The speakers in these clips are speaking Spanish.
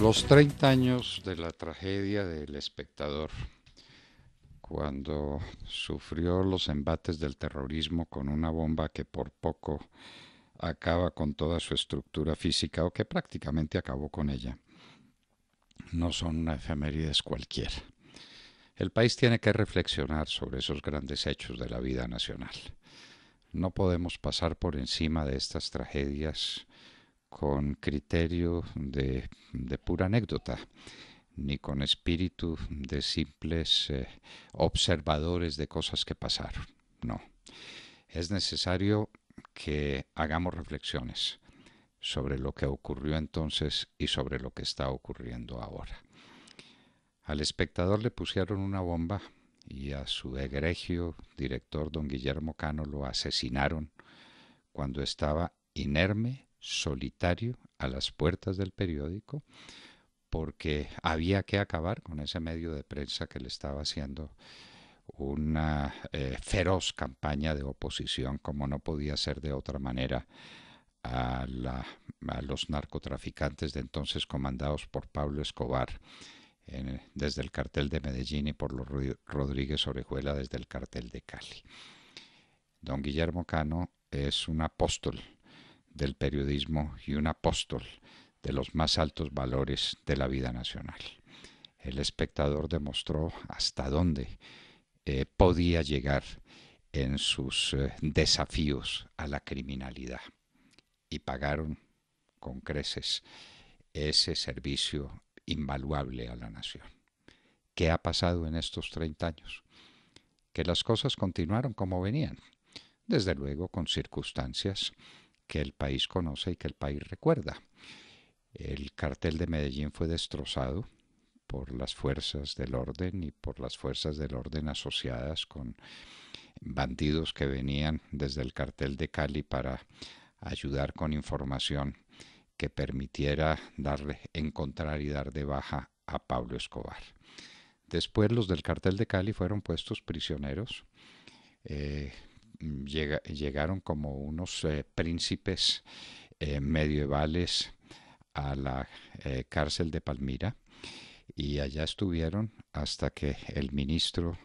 Los 30 años de la tragedia del espectador, cuando sufrió los embates del terrorismo con una bomba que por poco acaba con toda su estructura física o que prácticamente acabó con ella. No son una efemérides cualquiera. El país tiene que reflexionar sobre esos grandes hechos de la vida nacional. No podemos pasar por encima de estas tragedias con criterio de, pura anécdota ni con espíritu de simples eh, observadores de cosas que pasaron. No. Es necesario que hagamos reflexiones sobre lo que ocurrió entonces y sobre lo que está ocurriendo ahora. Al espectador le pusieron una bomba y a su egregio director don Guillermo Cano lo asesinaron cuando estaba inerme solitario a las puertas del periódico porque había que acabar con ese medio de prensa que le estaba haciendo una eh, feroz campaña de oposición, como no podía ser de otra manera, a, los narcotraficantes de entonces comandados por Pablo Escobar desde el cartel de Medellín y por los Rodríguez Orejuela desde el cartel de Cali. Don Guillermo Cano es un apóstol del periodismo y un apóstol de los más altos valores de la vida nacional. El espectador demostró hasta dónde eh, podía llegar en sus eh, desafíos a la criminalidad y pagaron con creces ese servicio invaluable a la nación. ¿Qué ha pasado en estos 30 años? Que las cosas continuaron como venían, desde luego con circunstancias que el país conoce y que el país recuerda. El cartel de Medellín fue destrozado por las fuerzas del orden y por las fuerzas del orden asociadas con bandidos que venían desde el cartel de Cali para ayudar con información que permitiera darle, encontrar y dar de baja a Pablo Escobar. Después los del cartel de Cali fueron puestos prisioneros, eh, Mm, llegaron como unos eh, príncipes eh, medievales a la eh, cárcel de Palmira y allá estuvieron hasta que el ministro,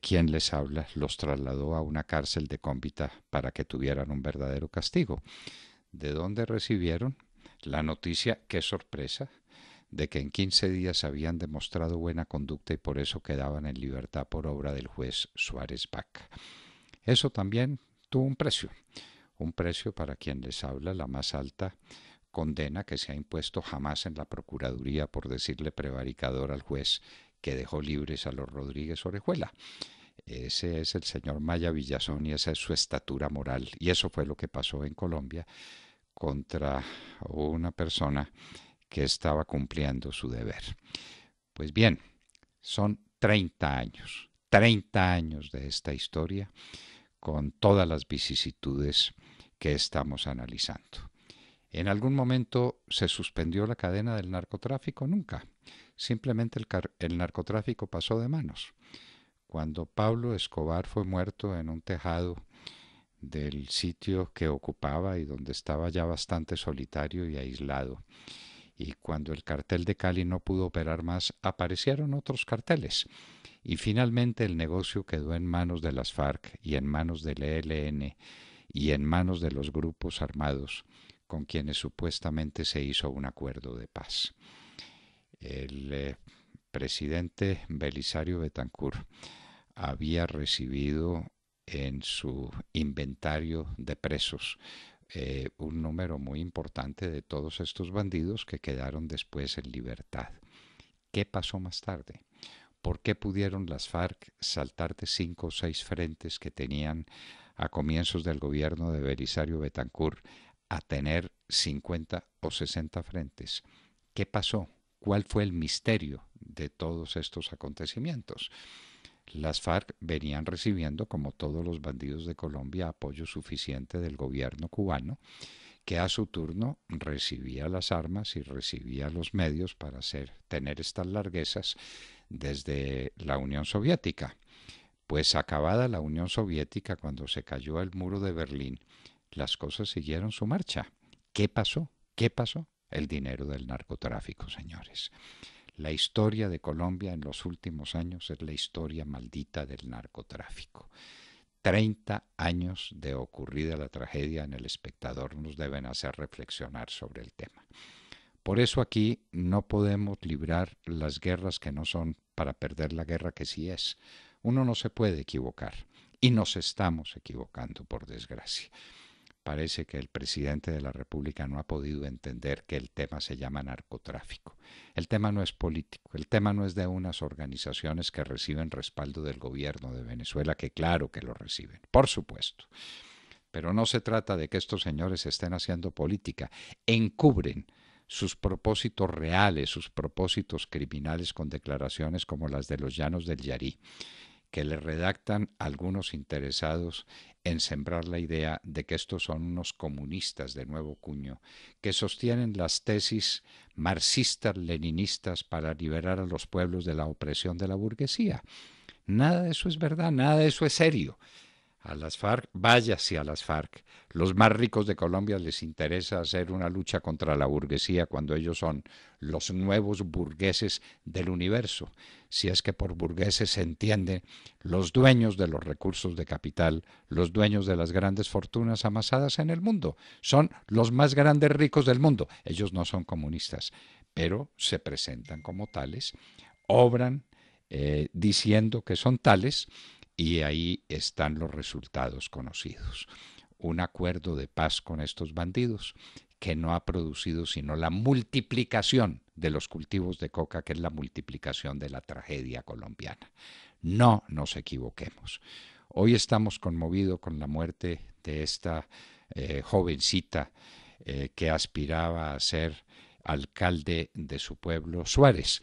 quien les habla, los trasladó a una cárcel de cómbita para que tuvieran un verdadero castigo. ¿De donde recibieron la noticia? ¡Qué sorpresa! de que en 15 días habían demostrado buena conducta y por eso quedaban en libertad por obra del juez Suárez Bach. Eso también tuvo un precio, un precio para quien les habla la más alta condena que se ha impuesto jamás en la Procuraduría por decirle prevaricador al juez que dejó libres a los Rodríguez Orejuela. Ese es el señor Maya Villazón y esa es su estatura moral. Y eso fue lo que pasó en Colombia contra una persona que estaba cumpliendo su deber. Pues bien, son 30 años. 30 años de esta historia con todas las vicisitudes que estamos analizando. En algún momento se suspendió la cadena del narcotráfico, nunca. Simplemente el, el narcotráfico pasó de manos. Cuando Pablo Escobar fue muerto en un tejado del sitio que ocupaba y donde estaba ya bastante solitario y aislado, y cuando el cartel de Cali no pudo operar más, aparecieron otros carteles. Y finalmente el negocio quedó en manos de las FARC y en manos del ELN y en manos de los grupos armados con quienes supuestamente se hizo un acuerdo de paz. El eh, presidente Belisario Betancourt había recibido en su inventario de presos eh, un número muy importante de todos estos bandidos que quedaron después en libertad. ¿Qué pasó más tarde? ¿Por qué pudieron las FARC saltar de cinco o seis frentes que tenían a comienzos del gobierno de Belisario Betancourt a tener 50 o 60 frentes? ¿Qué pasó? ¿Cuál fue el misterio de todos estos acontecimientos? Las FARC venían recibiendo, como todos los bandidos de Colombia, apoyo suficiente del gobierno cubano, que a su turno recibía las armas y recibía los medios para hacer, tener estas larguezas desde la Unión Soviética. Pues acabada la Unión Soviética, cuando se cayó el muro de Berlín, las cosas siguieron su marcha. ¿Qué pasó? ¿Qué pasó? El dinero del narcotráfico, señores. La historia de Colombia en los últimos años es la historia maldita del narcotráfico. Treinta años de ocurrida la tragedia en el espectador nos deben hacer reflexionar sobre el tema. Por eso aquí no podemos librar las guerras que no son para perder la guerra que sí es. Uno no se puede equivocar y nos estamos equivocando, por desgracia parece que el presidente de la República no ha podido entender que el tema se llama narcotráfico. El tema no es político, el tema no es de unas organizaciones que reciben respaldo del gobierno de Venezuela, que claro que lo reciben, por supuesto. Pero no se trata de que estos señores estén haciendo política, encubren sus propósitos reales, sus propósitos criminales con declaraciones como las de los llanos del Yarí que le redactan algunos interesados en sembrar la idea de que estos son unos comunistas de nuevo cuño, que sostienen las tesis marxistas-leninistas para liberar a los pueblos de la opresión de la burguesía. Nada de eso es verdad, nada de eso es serio a las FARC, váyase a las FARC. Los más ricos de Colombia les interesa hacer una lucha contra la burguesía cuando ellos son los nuevos burgueses del universo, si es que por burgueses se entiende los dueños de los recursos de capital, los dueños de las grandes fortunas amasadas en el mundo. Son los más grandes ricos del mundo. Ellos no son comunistas, pero se presentan como tales, obran eh, diciendo que son tales y ahí están los resultados conocidos. Un acuerdo de paz con estos bandidos que no ha producido sino la multiplicación de los cultivos de coca, que es la multiplicación de la tragedia colombiana. No nos equivoquemos. Hoy estamos conmovidos con la muerte de esta eh, jovencita eh, que aspiraba a ser alcalde de su pueblo, Suárez.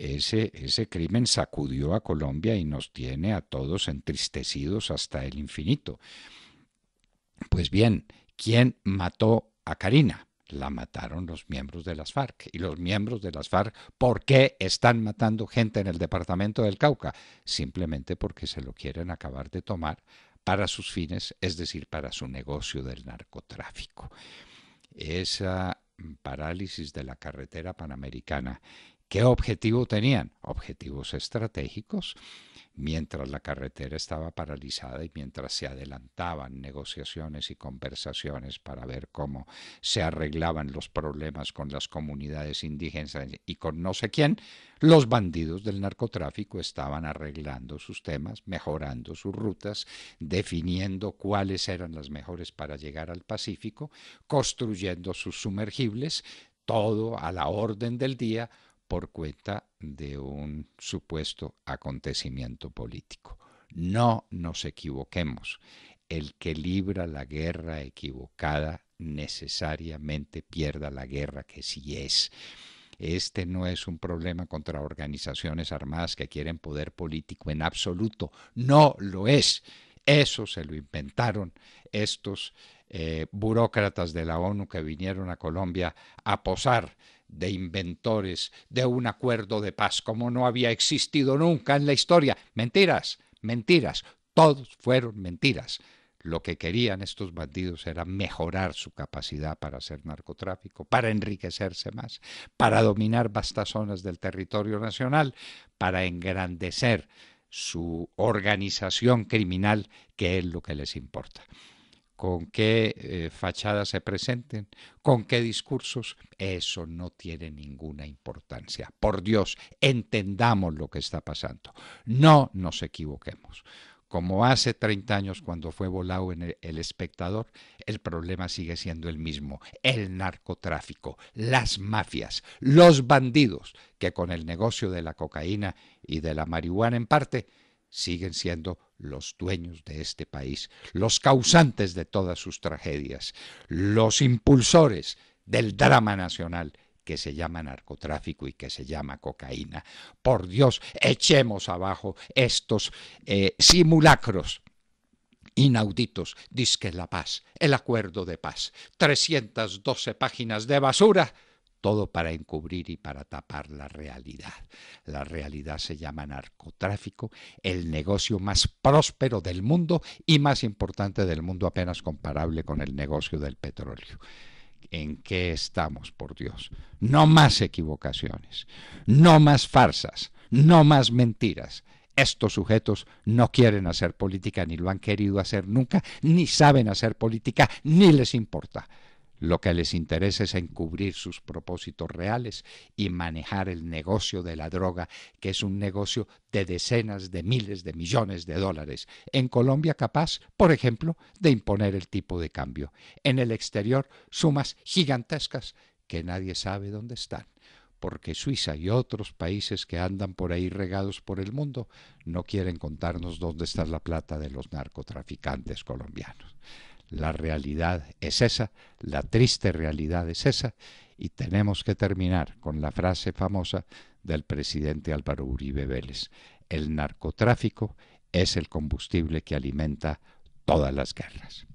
Ese, crimen sacudió a Colombia y nos tiene a todos entristecidos hasta el infinito. Pues bien, ¿quién mató a Karina? la mataron los miembros de las FARC. Y los miembros de las FARC, ¿por qué están matando gente en el departamento del Cauca? Simplemente porque se lo quieren acabar de tomar para sus fines, es decir, para su negocio del narcotráfico. Esa parálisis de la carretera panamericana ¿Qué objetivo tenían? Objetivos estratégicos. Mientras la carretera estaba paralizada y mientras se adelantaban negociaciones y conversaciones para ver cómo se arreglaban los problemas con las comunidades indígenas y con no sé quién, los bandidos del narcotráfico estaban arreglando sus temas, mejorando sus rutas, definiendo cuáles eran las mejores para llegar al Pacífico, construyendo sus sumergibles, todo a la orden del día por cuenta de un supuesto acontecimiento político. No nos equivoquemos. El que libra la guerra equivocada necesariamente pierda la guerra que sí es. Este no es un problema contra organizaciones armadas que quieren poder político en absoluto. No lo es. Eso se lo inventaron estos eh, burócratas de la ONU que vinieron a Colombia a posar de inventores de un acuerdo de paz como no había existido nunca en la historia. Mentiras, mentiras, todos fueron mentiras. Lo que querían estos bandidos era mejorar su capacidad para hacer narcotráfico, para enriquecerse más, para dominar vastas zonas del territorio nacional, para engrandecer su organización criminal, que es lo que les importa con qué eh, fachadas se presenten, con qué discursos, eso no tiene ninguna importancia. Por Dios, entendamos lo que está pasando. No nos equivoquemos. Como hace 30 años cuando fue volado en el espectador, el problema sigue siendo el mismo. El narcotráfico, las mafias, los bandidos que con el negocio de la cocaína y de la marihuana en parte siguen siendo los dueños de este país, los causantes de todas sus tragedias, los impulsores del drama nacional que se llama narcotráfico y que se llama cocaína. Por Dios, echemos abajo estos eh, simulacros inauditos. que la paz, el acuerdo de paz, 312 páginas de basura todo para encubrir y para tapar la realidad. La realidad se llama narcotráfico, el negocio más próspero del mundo y más importante del mundo, apenas comparable con el negocio del petróleo. ¿En qué estamos, por Dios? No más equivocaciones, no más farsas, no más mentiras. Estos sujetos no quieren hacer política, ni lo han querido hacer nunca, ni saben hacer política, ni les importa. Lo que les interesa es encubrir sus propósitos reales y manejar el negocio de la droga, que es un negocio de decenas de miles de millones de dólares. En Colombia capaz, por ejemplo, de imponer el tipo de cambio. En el exterior, sumas gigantescas que nadie sabe dónde están porque Suiza y otros países que andan por ahí regados por el mundo no quieren contarnos dónde está la plata de los narcotraficantes colombianos. La realidad es esa, la triste realidad es esa, y tenemos que terminar con la frase famosa del presidente Álvaro Uribe Vélez. El narcotráfico es el combustible que alimenta todas las guerras.